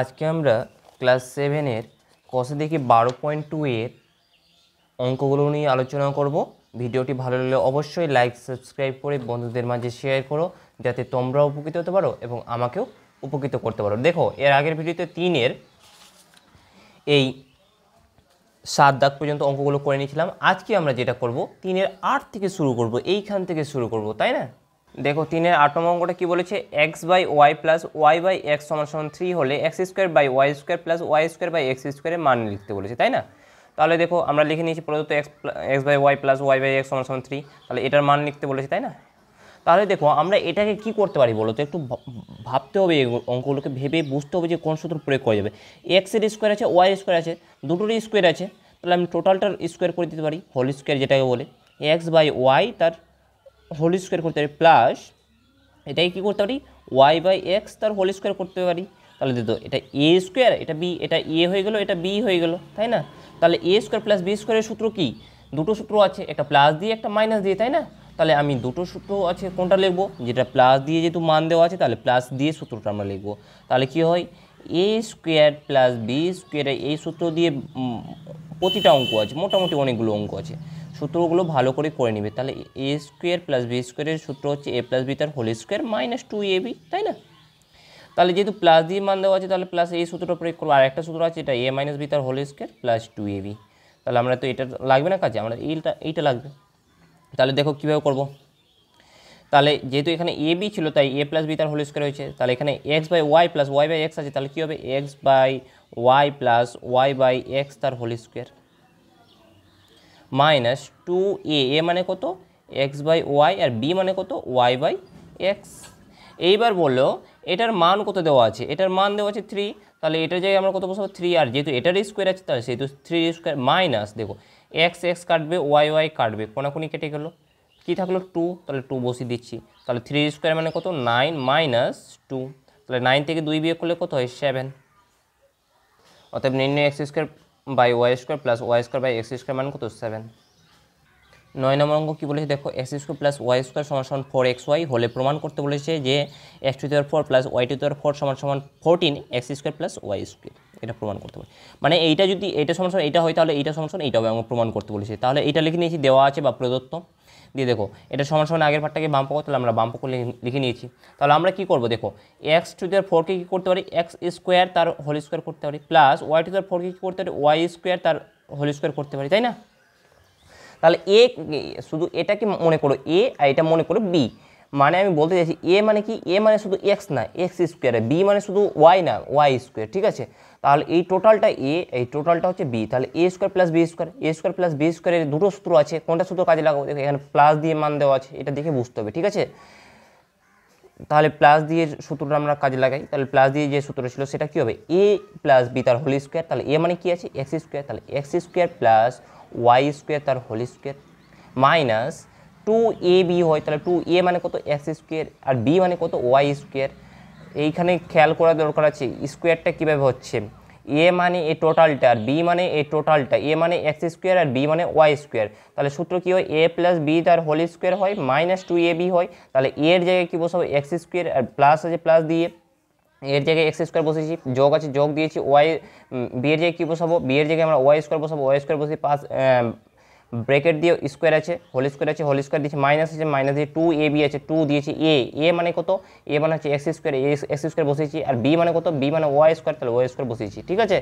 আজকে আমরা ক্লাস সেভেনের কষে দেখি বারো পয়েন্ট টু এর অঙ্কগুলো নিয়ে আলোচনা করব ভিডিওটি ভালো লাগলে অবশ্যই লাইক সাবস্ক্রাইব করে বন্ধুদের মাঝে শেয়ার করো যাতে তোমরা উপকৃত হতে পারো এবং আমাকেও উপকৃত করতে পারো দেখো এর আগের ভিডিওতে তিনের এই সাত দাগ পর্যন্ত অঙ্কগুলো করে নিয়েছিলাম আজকে আমরা যেটা করব তিনের আট থেকে শুরু করব এইখান থেকে শুরু করব তাই না দেখো তিনের আট নম্বর অঙ্কটা কী বলেছে x by y plus y by x সমান সমান থ্রি হলে x square by y square plus y square by x স্কোয়ারের মান লিখতে বলেছে তাই না তাহলে দেখো আমরা লিখে নিয়েছি প্রদত্ত x x by y plus y by x সমান সমান থ্রি তাহলে এটার মান লিখতে বলেছে তাই না তাহলে দেখো আমরা এটাকে কি করতে পারি বলো তো একটু ভাবতে হবে এই অঙ্কগুলোকে ভেবে বুঝতে হবে যে কোন সূত্র প্রয়োগ করা যাবে এক্সের স্কোয়ার আছে ওয়াই স্কোয়ার আছে দুটোরই স্কোয়ার আছে তাহলে আমি টোটালটার স্কোয়ার করে দিতে পারি হোল স্কোয়ার যেটাকে বলে এক্স বাই ওয়াই তার হোল স্কোয়ার করতে পারি প্লাস এটাই কী করতে পারি ওয়াই বাই এক্স তার হোল স্কোয়ার করতে পারি তাহলে দিত এটা এ স্কোয়ার এটা বি এটা এ হয়ে গেল এটা বি হয়ে গেল তাই না তাহলে এ স্কোয়ার প্লাস বি স্কোয়ারের সূত্র কি দুটো সূত্র আছে একটা প্লাস দিয়ে একটা মাইনাস দিয়ে তাই না তাহলে আমি দুটো সূত্র আছে কোনটা লিখবো যেটা প্লাস দিয়ে যেহেতু মান দেওয়া আছে তাহলে প্লাস দিয়ে সূত্রটা আমরা লিখবো তাহলে কি হয় এ স্কোয়ার প্লাস বি স্কোয়ারে এই সূত্র দিয়ে প্রতিটা অঙ্ক আছে মোটামুটি অনেকগুলো অঙ্ক আছে সূত্রগুলো ভালো করে করে নিবে তাহলে এ স্কোয়ার প্লাস বি স্কোয়ারের সূত্র হচ্ছে এ প্লাস বি তার হোল স্কোয়ার মাইনাস টু এ বি তাই না তাহলে যেহেতু প্লাস দিয়ে মান দেওয়া আছে তাহলে প্লাস এই সূত্র প্রয়োগ করবো আর একটা সূত্র আছে এটা এ মাইনাস বি তার হোল স্কোয়ার প্লাস টু এ বি তাহলে আমরা তো এটা লাগবে না কাজে আমরা এইটা এইটা লাগবে তাহলে দেখো কীভাবে করব তাহলে যেহেতু এখানে এ বি ছিল তাই এ প্লাস বি তার হোল স্কোয়ার হয়েছে তাহলে এখানে x by y plus y by x আছে তাহলে কী হবে x by y plus y by x তার whole square minus two A A মানে কত এক্স বাই ওয়াই আর বি মানে কত ওয়াই বাই এক্স এইবার বললো এটার মান কত দেওয়া আছে এটার মান দেওয়া আছে থ্রি তাহলে এটার জায়গায় আমরা কত বসাবো থ্রি আর যেহেতু এটার স্কোয়ার আছে তাহলে সেহেতু থ্রি স্কোয়ার মাইনাস দেখো এক্স এক্স কাটবে ওয়াই ওয়াই কাটবে কোনাকুনি কেটে গেলো কী থাকলো টু তাহলে টু বসিয়ে দিচ্ছি তাহলে থ্রি স্কোয়ার মানে কত নাইন মাইনাস টু তাহলে নাইন থেকে দুই বিয়ে করলে কত হয় সেভেন অতএব নির্ণয় x square by y square plus y square by x square মান কত সেভেন নয় নম্বর অঙ্ক কী বলেছে দেখো x square plus y square সমান সমান ফোর এক্স ওয়াই হলে প্রমাণ করতে বলেছে যে x to the power four plus y to the power four সমান সমান fourteen x square plus y square এটা প্রমাণ করতে বলে মানে এইটা যদি এটা সমান সমান এটা হয় তাহলে এইটা সমান সমান এইটা হবে আমরা প্রমাণ করতে বলেছে তাহলে এটা লিখে নিয়েছি দেওয়া আছে বা প্রদত্ত দিয়ে দেখো এটা সমান সমান আগের পার্টটাকে বাম্প করতে আমরা বাম্প করে লিখে নিয়েছি তাহলে আমরা কি করব দেখো এক্স টু দেওয়ার ফোরকে কী করতে পারি এক্স স্কোয়ার তার হোল স্কোয়ার করতে পারি প্লাস ওয়াই টু দেওয়ার ফোরকে কী করতে পারি ওয়াই স্কোয়ার তার হোল স্কোয়ার করতে পারি তাই না তাহলে এ শুধু এটাকে মনে করো এ আর এটা মনে করো বি মানে আমি বলতে চাইছি এ মানে কি এ মানে শুধু এক্স না এক্স স্কোয়ারে বি মানে শুধু ওয়াই না ওয়াই স্কোয়ার ঠিক আছে তাহলে এই টোটালটা এ এই টোটালটা হচ্ছে বি তাহলে A square plus B square A square plus B স্কোয়ারের দুটো সূত্র আছে কোনটা সূত্র কাজে লাগাবো এখানে প্লাস দিয়ে মান দেওয়া আছে এটা দেখে বুঝতে হবে ঠিক আছে তাহলে প্লাস দিয়ে সূত্রটা আমরা কাজে লাগাই তাহলে প্লাস দিয়ে যে সূত্র ছিল সেটা কী হবে এ প্লাস বি তার হোল স্কোয়ার তাহলে এ মানে কী আছে এক্স স্কোয়ার তাহলে x square plus y square তার হোল স্কোয়ার মাইনাস টু এ বি হয় তাহলে টু এ মানে কত এক্স স্কোয়ার আর বি মানে কত ওয়াই স্কোয়ার এইখানে খেয়াল করা দরকার আছে স্কোয়ারটা কীভাবে হচ্ছে এ মানে এ টোটালটা আর বি মানে এ টোটালটা এ মানে এক্স স্কোয়ার আর বি মানে ওয়াই স্কোয়ার তাহলে সূত্র কী হয় এ প্লাস বি তার হোল স্কোয়ার হয় মাইনাস টু এ বি হয় তাহলে এর জায়গায় কী বসাবো এক্স স্কোয়ার আর প্লাস আছে প্লাস দিয়ে এর জায়গায় এক্স স্কোয়ার বসেছি যোগ আছে যোগ দিয়েছি ওয়াই বিয়ের জায়গায় কী বসাবো বিয়ের জায়গায় আমরা ওয়াই স্কোয়ার বসাবো ওয়াই স্কোয়ার বসে পাঁচ ব্রেকেট দিয়ে স্কোয়ার আছে হোল স্কোয়ার আছে হোল স্কোয়ার দিয়েছে মাইনাস আছে মাইনাস দিয়ে টু এ বি আছে টু দিয়েছি এ এ মানে কত এ মানে হচ্ছে এক্স স্কোয়ার এক্স স্কোয়ার বসিয়েছি আর বি মানে কত বি মানে ওয়াই স্কোয়ার তাহলে ওয়াই স্কোয়ার বসেছি ঠিক আছে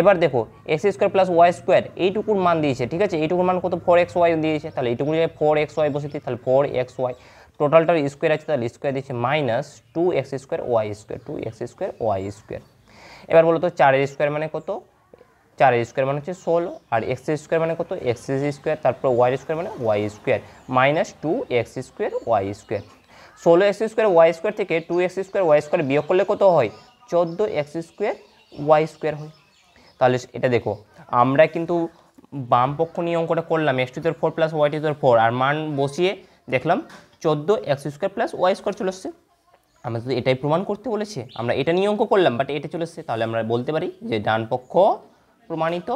এবার দেখো x square plus y square এইটুকুর মান দিয়েছে ঠিক আছে এইটুকুর মান কত ফোর এক্স ওয়াই দিয়েছে তাহলে এইটুকুর যদি ফোর এক্স ওয়াই বসেছি তাহলে ফোর এক্স ওয়াই টোটালটার স্কোয়ার আছে তাহলে স্কোয়ার দিয়েছে minus two x square y square two x square y square এবার বলো তো চারের স্কোয়ার মানে কত চার স্কোয়ার মানে হচ্ছে ষোলো আর এক্স স্কোয়ার মানে কত এক্স স্কোয়ার তারপর ওয়াই স্কোয়ার মানে y square minus two x square y square ষোলো এক্স স্কোয়ার ওয়াই স্কোয়ার থেকে two x square y square বিয়োগ করলে কত হয় চোদ্দো এক্স স্কোয়ার ওয়াই স্কোয়ার হয় তাহলে এটা দেখো আমরা কিন্তু বাম পক্ষ নিয়ে অঙ্কটা করলাম এক্স টু তোর ফোর প্লাস ওয়াই টু তোর ফোর আর মান বসিয়ে দেখলাম চোদ্দো x square plus y square চলে আসছে আমরা তো এটাই প্রমাণ করতে বলেছে আমরা এটা নিয়ে অঙ্ক করলাম বাট এটা চলে আসছে তাহলে আমরা বলতে পারি যে ডান পক্ষ প্রমাণিত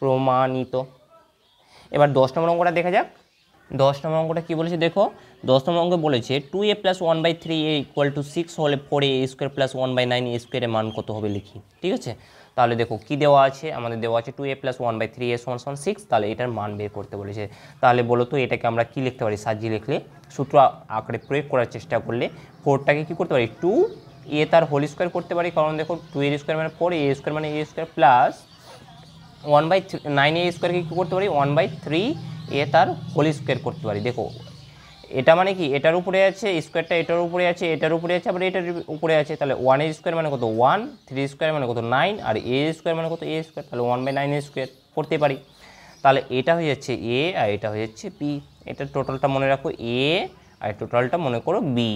প্রমাণিত এবার দশ নম্বর অঙ্কটা দেখা যাক দশ নম্বর অঙ্কটা কী বলেছে দেখো দশ নম্বর অঙ্কে বলেছে two A plus one by three A equal to six হলে four A square plus one by nine A স্কোয়ারের মান কত হবে লিখি ঠিক আছে তাহলে দেখো কী দেওয়া আছে আমাদের দেওয়া আছে two A plus one by three A সমান সমান সিক্স তাহলে এটার মান বের করতে বলেছে তাহলে বলো তো এটাকে আমরা কী লিখতে পারি সাজিয়ে লিখলে সূত্র আঁকড়ে প্রয়োগ করার চেষ্টা করলে ফোরটাকে কী করতে পারি টু এ তার হোল স্কোয়ার করতে পারি কারণ দেখো টু এর স্কোয়ার মানে ফোর এ স্কোয়ার মানে A square plus one by three nine A স্কোয়ারকে কী করতে পারি ওয়ান বাই থ্রি এ তার হোল স্কোয়ার করতে পারি দেখো এটা মানে কি এটার উপরে আছে স্কোয়ারটা এটার উপরে আছে এটার উপরে আছে আবার এটার উপরে আছে তাহলে ওয়ান এ স্কোয়ার মানে কত ওয়ান থ্রি স্কোয়ার মানে কত নাইন আর এ স্কোয়ার মানে কত এ স্কোয়ার তাহলে one by nine A square করতে পারি তাহলে এটা হয়ে যাচ্ছে এ আর এটা হয়ে যাচ্ছে পি এটা টোটালটা মনে রাখো এ আর টোটালটা মনে করো বি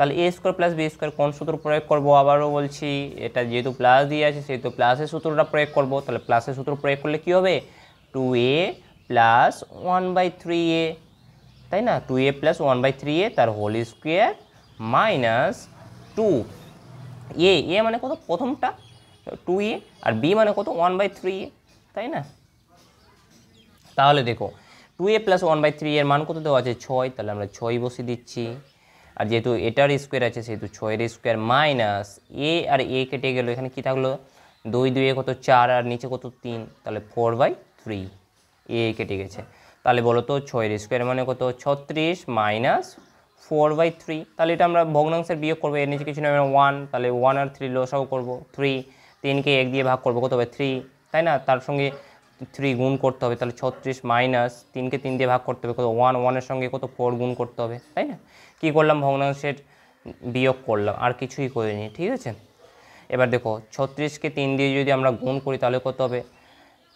তাহলে A square plus B square কোন সূত্র প্রয়োগ করবো আবারও বলছি এটা যেহেতু প্লাস দিয়ে আছে সেহেতু প্লাসের সূত্রটা প্রয়োগ করবো তাহলে প্লাসের সূত্র প্রয়োগ করলে কী হবে two A plus one by three A তাই না two A plus one by three A তার whole square minus two A A মানে কত প্রথমটা টু এ আর বি মানে কত ওয়ান বাই থ্রি এ তাই না তাহলে দেখো two A plus one by three এর মান কত দেওয়া আছে ছয় তাহলে আমরা ছয় বসে দিচ্ছি আর যেহেতু এটার স্কোয়ার আছে সেহেতু ছয়ের স্কোয়ার মাইনাস এ আর এ কেটে গেলো এখানে কি থাকলো দুই দুয়ে কত চার আর নিচে কত তিন তাহলে ফোর বাই থ্রি এ কেটে গেছে তাহলে বলো তো ছয়ের স্কোয়ার মানে কত ছত্রিশ মাইনাস ফোর বাই থ্রি তাহলে এটা আমরা ভগ্নাংশের বিয়োগ করবো এর নিচে কিছু নয় ওয়ান তাহলে ওয়ান আর থ্রি লসাও করবো থ্রি তিনকে এক দিয়ে ভাগ করবো কত হবে থ্রি তাই না তার সঙ্গে থ্রি গুণ করতে হবে তাহলে ছত্রিশ মাইনাস তিনকে তিন দিয়ে ভাগ করতে হবে কত ওয়ান ওয়ানের সঙ্গে কত ফোর গুণ করতে হবে তাই না কি করলাম ভগ্নাংশের বিয়োগ করলাম আর কিছুই করিনি ঠিক আছে এবার দেখো ছত্রিশকে তিন দিয়ে যদি আমরা গুণ করি তাহলে কত হবে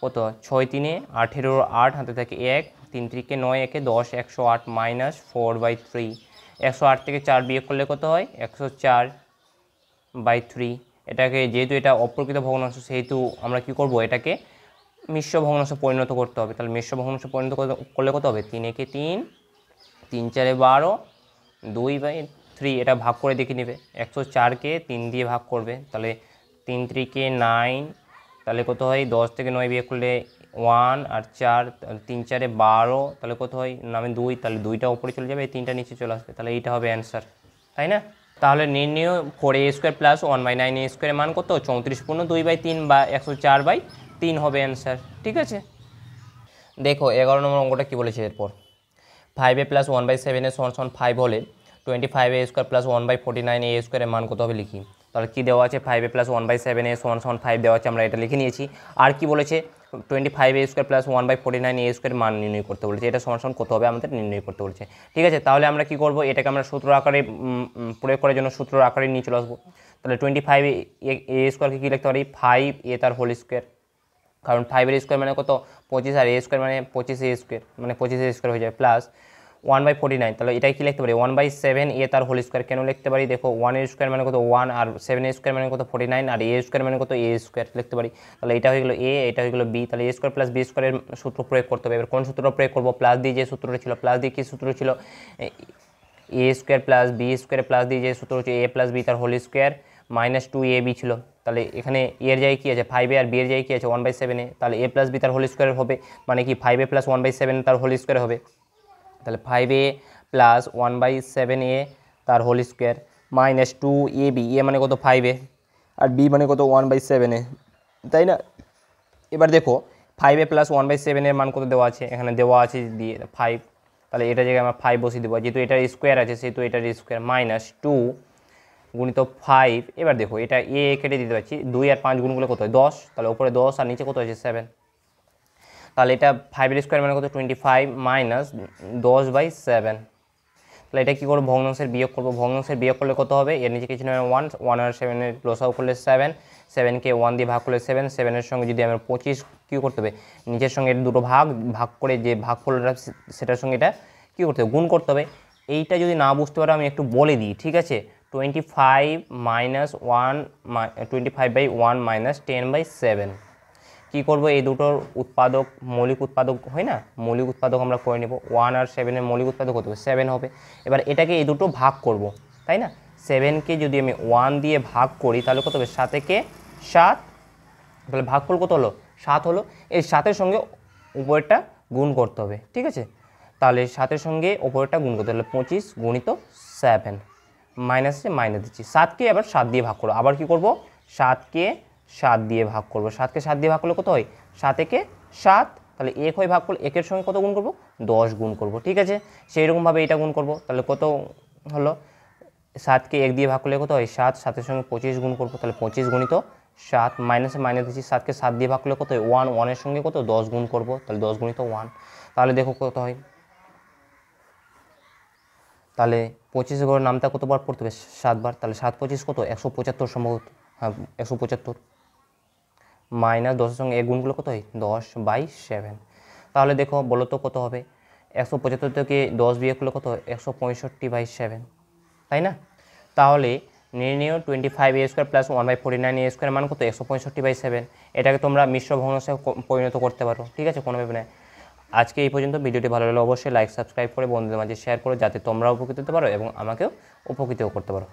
কত ছয় তিনে আঠেরোর আট হাতে থাকে এক তিন তিরিকে নয় একে দশ একশো আট মাইনাস ফোর বাই থ্রি একশো আট থেকে চার বিয়োগ করলে কত হয় একশো চার বাই থ্রি এটাকে যেহেতু এটা অপ্রকৃত ভগ্নাংশ সেহেতু আমরা কি করব এটাকে মিশ্র ভগ্নাংশে পরিণত করতে হবে তাহলে মিশ্র ভগ্নাংশে পরিণত করলে কত হবে তিন একে তিন তিন চারে বারো দুই বাই থ্রি এটা ভাগ করে দেখে নেবে একশো চারকে তিন দিয়ে ভাগ করবে তাহলে তিন থ্রিকে নাইন তাহলে কত হয় দশ থেকে নয় বিয়ে করলে ওয়ান আর চার তিন চারে বারো তাহলে কত হয় নামে দুই তাহলে দুইটা উপরে চলে যাবে তিনটা নিচে চলে আসবে তাহলে এইটা হবে অ্যান্সার তাই না তাহলে নির্ণয় four A square plus one by nine A স্কোয়ারের মান কত চৌত্রিশ পূর্ণ দুই বাই তিন বা একশো চার বাই তিন হবে অ্যান্সার ঠিক আছে দেখো এগারো নম্বর অঙ্কটা কী বলেছে এরপর five A plus one by seven A সমান সমান ফাইভ হলে twenty five A square plus one by forty nine A স্কোয়ারের মান কত হবে লিখি তাহলে কী দেওয়া আছে five A plus one by seven A সমান সমান ফাইভ দেওয়া আছে আমরা এটা লিখে নিয়েছি আর কি বলেছে twenty five A square plus one by forty nine A square মান নির্ণয় করতে বলেছে এটা সমান সমান কত হবে আমাদের নির্ণয় করতে বলেছে ঠিক আছে তাহলে আমরা কী করবো এটাকে আমরা সূত্র আকারে প্রয়োগ করার জন্য সূত্র আকারে নিয়ে চলে আসবো তাহলে টোয়েন্টি ফাইভ এ স্কোয়ারকে কী লিখতে পারি ফাইভ এ তার হোল স্কোয়ার কারণ ফাইভের স্কোয়ার মানে কত পঁচিশ আর এ স্কোয়ার মানে পঁচিশ এ স্কোয়ার মানে পঁচিশ এ স্কোয়ার হয়ে যাবে plus one by forty nine তাহলে এটাই কি লিখতে পারি ওয়ান বাই সেভেন এ তার হোল স্কোয়ার কেন লিখতে পারি দেখো ওয়ানের স্কোয়ার মানে কত ওয়ান আর সেভেন স্কোয়ার মানে কত ফোর্টি নাইন আর এ স্কোয়ার মানে কত এ স্কোয়ার লিখতে পারি তাহলে এটা হয়ে গেলো এ এটা হয়ে গেলো বি তাহলে এ স্কোয়ার প্লাস বি স্কোয়ারের সূত্র প্রয়োগ করতে হবে এবার কোন সূত্র প্রয়োগ করবো প্লাস দিয়ে যে সূত্রটা ছিল প্লাস দিয়ে কী সূত্র ছিল a square plus B square plus দিয়ে যে সূত্র হচ্ছে এ প্লাস বি তার whole square minus two A B ছিল তাহলে এখানে এর জায়গায় কী আছে ফাইভে আর বি এর জায়গায় কী আছে ওয়ান বাই সেভেনে তাহলে এ প্লাস বি তার হোল স্কোয়ার হবে মানে কি five A plus one by seven তার হোল স্কোয়ার হবে তাহলে five A plus one by seven এ তার হোল স্কোয়ার মাইনাস টু এ বি এ মানে কত ফাইভ এ আর বি মানে কত ওয়ান বাই সেভেনে তাই না এবার দেখো five A plus one by সেভেনের মান কত দেওয়া আছে এখানে দেওয়া আছে দিয়ে ফাইভ তাহলে এটার জায়গায় আমরা ফাইভ বসিয়ে দেবো যেহেতু এটার স্কোয়ার আছে সেহেতু এটার স্কোয়ার মাইনাস টু গুণিত ফাইভ এবার দেখো এটা এ কেটে দিতে পারছি দুই আর পাঁচ গুণগুলো কত হয় দশ তাহলে ওপরে দশ আর নিচে কত হয়েছে সেভেন তাহলে এটা ফাইভের স্কোয়ার মানে কত টোয়েন্টি ফাইভ মাইনাস দশ বাই সেভেন তাহলে এটা কী করবো ভগ্নাংশের বিয়োগ করবো ভগ্নাংশের বিয়োগ করলে কত হবে এর নিচে কিছু নেবে ওয়ান ওয়ান আর সেভেনের লসাও করলে সেভেন সেভেনকে ওয়ান দিয়ে ভাগ করলে সেভেন সেভেনের সঙ্গে যদি আমার পঁচিশ কী করতে হবে নিচের সঙ্গে দুটো ভাগ ভাগ করে যে ভাগ করলে সেটার সঙ্গে এটা কী করতে হবে গুণ করতে হবে এইটা যদি না বুঝতে পারো আমি একটু বলে দিই ঠিক আছে twenty five minus one twenty five by one minus ten by seven কী করবো এই দুটোর উৎপাদক মৌলিক উৎপাদক হয় না মৌলিক উৎপাদক আমরা করে নেব ওয়ান আর সেভেনের মৌলিক উৎপাদক হতে হবে সেভেন হবে এবার এটাকে এই দুটো ভাগ করব তাই না সেভেনকে যদি আমি ওয়ান দিয়ে ভাগ করি তাহলে কত হবে সাতেকে সাত তাহলে ভাগ করলে কত হলো সাত হলো এই সাতের সঙ্গে উপরেরটা গুণ করতে হবে ঠিক আছে তাহলে সাতের সঙ্গে উপরেরটা গুণ করতে হলে পঁচিশ গুণিত সেভেন মাইনাসে মাইনাস দিচ্ছি সাতকে আবার সাত দিয়ে ভাগ করো আবার কি করব সাতকে সাত দিয়ে ভাগ করব সাতকে সাত দিয়ে ভাগ করলে কত হয় সাতেকে সাত তাহলে এক হয়ে ভাগ করলে একের সঙ্গে কত গুণ করব দশ গুণ করব ঠিক আছে সেই রকমভাবে এটা গুণ করব তাহলে কত হলো সাতকে এক দিয়ে ভাগ করলে কত হয় সাত সাতের সঙ্গে পঁচিশ গুণ করব তাহলে পঁচিশ গুণিত সাত মাইনাসে মাইনাস দিচ্ছি সাতকে সাত দিয়ে ভাগ করলে কত হয় ওয়ান ওয়ানের সঙ্গে কত দশ গুণ করব তাহলে দশ গুণিত ওয়ান তাহলে দেখো কত হয় তাহলে পঁচিশ ঘরের নামটা কতবার পড়তে হবে সাতবার তাহলে সাত পঁচিশ কত একশো পঁচাত্তর সম্ভবত হ্যাঁ একশো পঁচাত্তর মাইনাস দশের সঙ্গে এক গুণগুলো কত হয় দশ বাই সেভেন তাহলে দেখো বলো তো কত হবে একশো পঁচাত্তর থেকে দশ বিয়ে করলে কত একশো পঁয়ষট্টি বাই সেভেন তাই না তাহলে নির্ণয় twenty five A square plus one by forty nine A square মান কত একশো পঁয়ষট্টি বাই সেভেন এটাকে তোমরা মিশ্র ভগ্নাংশে পরিণত করতে পারো ঠিক আছে কোনো ব্যাপার নয় আজকে এই পর্যন্ত ভিডিওটি ভালো লাগলে অবশ্যই লাইক সাবস্ক্রাইব করে বন্ধুদের মাঝে শেয়ার করো যাতে তোমরা উপকৃত হতে পারো এবং আমাকেও উপকৃতও করতে পারো